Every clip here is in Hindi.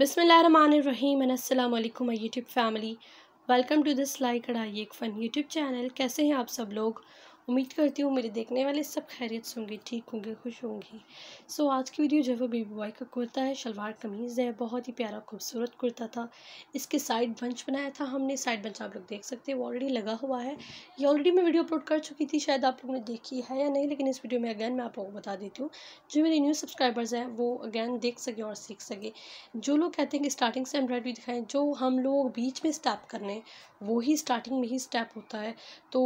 बिसमीम अल्लाम YouTube family welcome to this like कढ़ाई एक फ़न यूट्यूब चैनल कैसे हैं आप सब लोग उम्मीद करती हूँ मेरे देखने वाले सब खैरियत से होंगे ठीक होंगे खुश होंगी सो आज की वीडियो जो है वो बेबी बॉय का कुर्ता है शलवार कमीज़ है बहुत ही प्यारा खूबसूरत कुर्ता था इसके साइड बंच बनाया था हमने साइड बंच आप लोग देख सकते हैं वो ऑलरेडी लगा हुआ है ये ऑलरेडी मैं वीडियो अपलोड कर चुकी थी शायद आप लोगों ने देखी है या नहीं लेकिन इस वीडियो में अगेन मैं आप लोगों को बता देती हूँ जो मेरे न्यू सब्सक्राइबर्स हैं वो अगेन देख सके और सीख सके जो लोग कहते हैं कि स्टार्टिंग से एम्ब्रॉयडरी दिखाएँ जो हम लोग बीच में स्टैप करने वो ही स्टार्टिंग में ही स्टैप होता है तो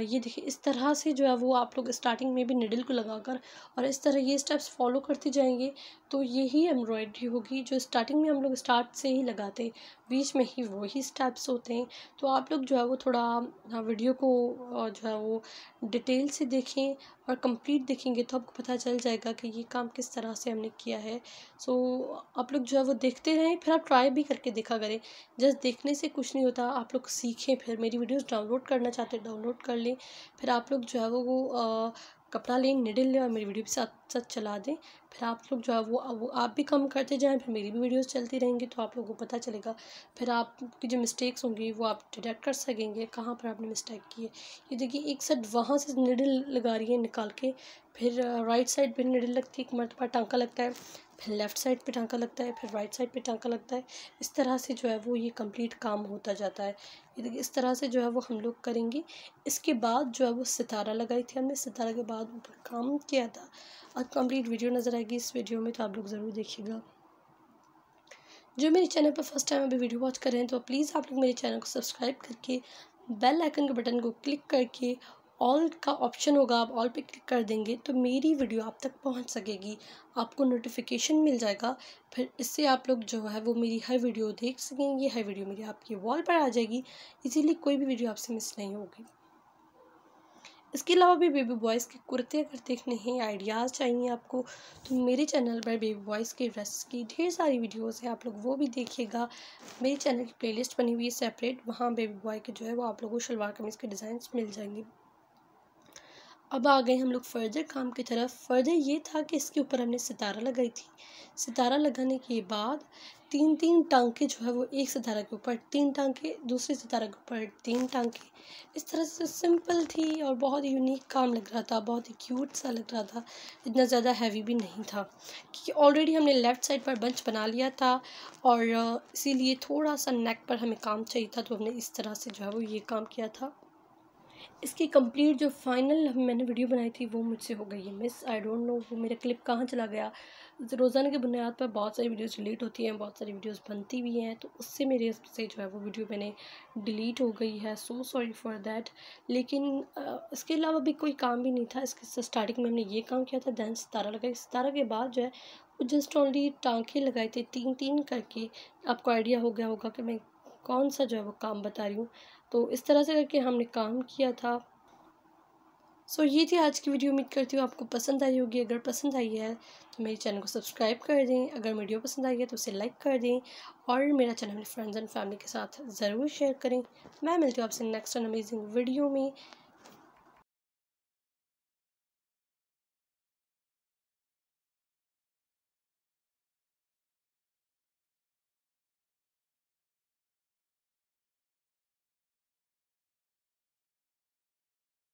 ये देखिए इस तरह से जो है वो आप लोग स्टार्टिंग में भी निडल को लगाकर और इस तरह ये स्टेप्स फॉलो करते जाएंगे तो यही एम्ब्रॉयडरी होगी जो स्टार्टिंग में हम लोग स्टार्ट से ही लगाते हैं बीच में ही वही स्टेप्स होते हैं तो आप लोग जो है वो थोड़ा वीडियो हाँ, को जो है वो डिटेल से देखें और कंप्लीट देखेंगे तो आपको पता चल जाएगा कि ये काम किस तरह से हमने किया है सो तो आप लोग जो है वो देखते रहें फिर आप ट्राई भी करके देखा करें जस्ट देखने से कुछ नहीं होता आप लोग सीखें फिर मेरी वीडियोज़ डाउनलोड करना चाहते डाउनलोड कर लें फिर फिर आप लोग जो है वो कपड़ा लें निडिल लें और मेरी वीडियो भी साथ साथ चला दें फिर आप लोग जो है वो, वो आप भी कम करते जाएँ फिर मेरी भी वीडियोस चलती रहेंगी तो आप लोगों को पता चलेगा फिर आपकी जो मिस्टेक्स होंगी वो आप डिटेक्ट कर सकेंगे कहाँ पर आपने मिस्टेक की है ये देखिए एक साइड वहाँ से निडल लगा रही है निकाल के फिर राइट साइड पर निडल लगती है एक मरतबा टांका लगता है फिर लेफ़्ट साइड पे टांका लगता है फिर राइट साइड पे टांका लगता है इस तरह से जो है वो ये कंप्लीट काम होता जाता है इस तरह से जो है वो हम लोग करेंगे इसके बाद जो है वो सितारा लगाई थी हमने सितारा के बाद ऊपर काम किया था अब कंप्लीट वीडियो नज़र आएगी जाएगी इस वीडियो में तो आप लोग ज़रूर देखिएगा जो मेरे चैनल पर फर्स्ट टाइम अभी वीडियो वॉच कर रहे हैं तो प्लीज़ आप लोग मेरे चैनल को सब्सक्राइब करके बेल आइकन के बटन को क्लिक करके ऑल का ऑप्शन होगा आप ऑल पे क्लिक कर देंगे तो मेरी वीडियो आप तक पहुंच सकेगी आपको नोटिफिकेशन मिल जाएगा फिर इससे आप लोग जो है वो मेरी हर वीडियो देख सकेंगे हर वीडियो मेरी आपकी वॉल पर आ जाएगी इसीलिए कोई भी वीडियो आपसे मिस नहीं होगी इसके अलावा भी बेबी बॉयज़ के कुर्ते अगर देखने हैं आइडियाज़ चाहिए आपको तो मेरे चैनल पर बेबी बॉयज़ के ड्रेस की ढेर सारी वीडियोस हैं आप लोग वो भी देखिएगा मेरे चैनल की प्लेलिस्ट बनी हुई है सेपरेट वहाँ बेबी बॉय के जो है वो आप लोगों को शलवार कमीज़ के डिज़ाइन मिल जाएंगे अब आ गए हम लोग फर्दर काम की तरफ फर्दर ये था कि इसके ऊपर हमने सितारा लगाई थी सितारा लगाने के बाद तीन तीन टांके जो है वो एक सितारा के ऊपर तीन टांके दूसरे सितारा के ऊपर तीन टांके इस तरह से सिंपल थी और बहुत ही यूनिक काम लग रहा था बहुत ही क्यूट सा लग रहा था इतना ज़्यादा हैवी भी नहीं था क्योंकि ऑलरेडी हमने लेफ़्ट साइड पर बंच बना लिया था और इसीलिए थोड़ा सा नेक पर हमें काम चाहिए था तो हमने इस तरह से जो है वो ये काम किया था इसकी कंप्लीट जो फाइनल मैंने वीडियो बनाई थी वो मुझसे हो गई है मिस आई डोंट नो वो मेरा क्लिप कहाँ चला गया रोज़ाना की बुनियाद पर बहुत सारी वीडियोस डिलीट होती हैं बहुत सारी वीडियोस बनती भी हैं तो उससे मेरे से जो है वो वीडियो मैंने डिलीट हो गई है सो सॉरी फॉर देट लेकिन आ, इसके अलावा भी कोई काम भी नहीं था इसके स्टार्टिंग में हमने ये काम किया था दैन सतारा लगाई सतारा के बाद जो है वो जस्ट ओनली टाँखें लगाए थे तीन तीन करके आपको आइडिया हो गया होगा कि मैं कौन सा जो है वो काम बता रही हूँ तो इस तरह से करके हमने काम किया था सो so, ये थी आज की वीडियो उम्मीद करती हूँ आपको पसंद आई होगी अगर पसंद आई है तो मेरे चैनल को सब्सक्राइब कर दें अगर वीडियो पसंद आई है तो उसे लाइक कर दें और मेरा चैनल फ्रेंड्स एंड फैमिली के साथ ज़रूर शेयर करें मैं मिलती हूँ आपसे नेक्स्ट अमेजिंग वीडियो में